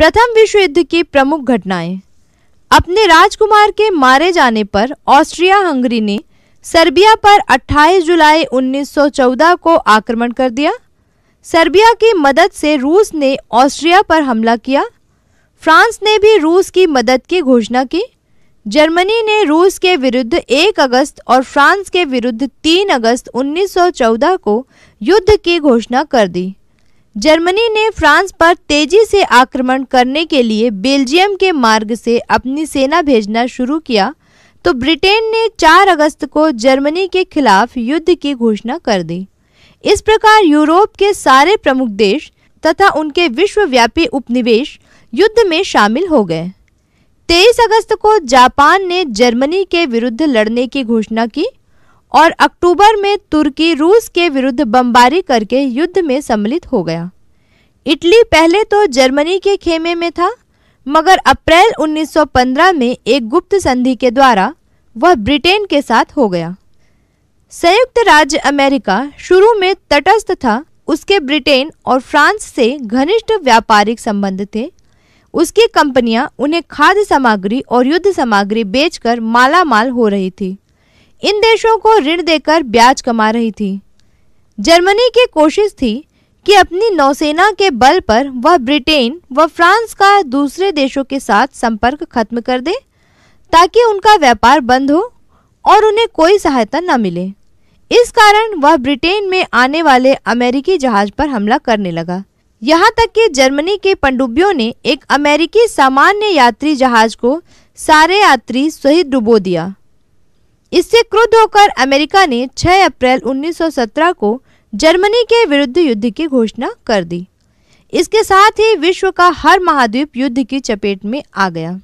प्रथम विश्व युद्ध की प्रमुख घटनाएं अपने राजकुमार के मारे जाने पर ऑस्ट्रिया हंगरी ने सर्बिया पर 28 जुलाई 1914 को आक्रमण कर दिया सर्बिया की मदद से रूस ने ऑस्ट्रिया पर हमला किया फ्रांस ने भी रूस की मदद की घोषणा की जर्मनी ने रूस के विरुद्ध 1 अगस्त और फ्रांस के विरुद्ध 3 अगस्त 1914 को युद्ध की घोषणा कर दी जर्मनी ने फ्रांस पर तेजी से आक्रमण करने के लिए बेल्जियम के मार्ग से अपनी सेना भेजना शुरू किया तो ब्रिटेन ने 4 अगस्त को जर्मनी के खिलाफ युद्ध की घोषणा कर दी इस प्रकार यूरोप के सारे प्रमुख देश तथा उनके विश्वव्यापी उपनिवेश युद्ध में शामिल हो गए 23 अगस्त को जापान ने जर्मनी के विरुद्ध लड़ने की घोषणा की और अक्टूबर में तुर्की रूस के विरुद्ध बमबारी करके युद्ध में सम्मिलित हो गया इटली पहले तो जर्मनी के खेमे में था मगर अप्रैल 1915 में एक गुप्त संधि के द्वारा वह ब्रिटेन के साथ हो गया संयुक्त राज्य अमेरिका शुरू में तटस्थ था उसके ब्रिटेन और फ्रांस से घनिष्ठ व्यापारिक संबंध थे उसकी कंपनियां उन्हें खाद्य सामग्री और युद्ध सामग्री बेचकर मालामाल हो रही थी इन देशों को ऋण देकर ब्याज कमा रही थी जर्मनी की कोशिश थी कि अपनी नौसेना के बल पर वह ब्रिटेन व फ्रांस का दूसरे देशों के साथ संपर्क खत्म कर दे ताकि उनका व्यापार बंद हो और उन्हें कोई सहायता न मिले इस कारण वह ब्रिटेन में आने वाले अमेरिकी जहाज पर हमला करने लगा यहाँ तक कि जर्मनी के पंडुब्बियों ने एक अमेरिकी सामान्य यात्री जहाज को सारे यात्री सहित डुबो दिया इससे क्रुद्ध होकर अमेरिका ने 6 अप्रैल 1917 को जर्मनी के विरुद्ध युद्ध की घोषणा कर दी इसके साथ ही विश्व का हर महाद्वीप युद्ध की चपेट में आ गया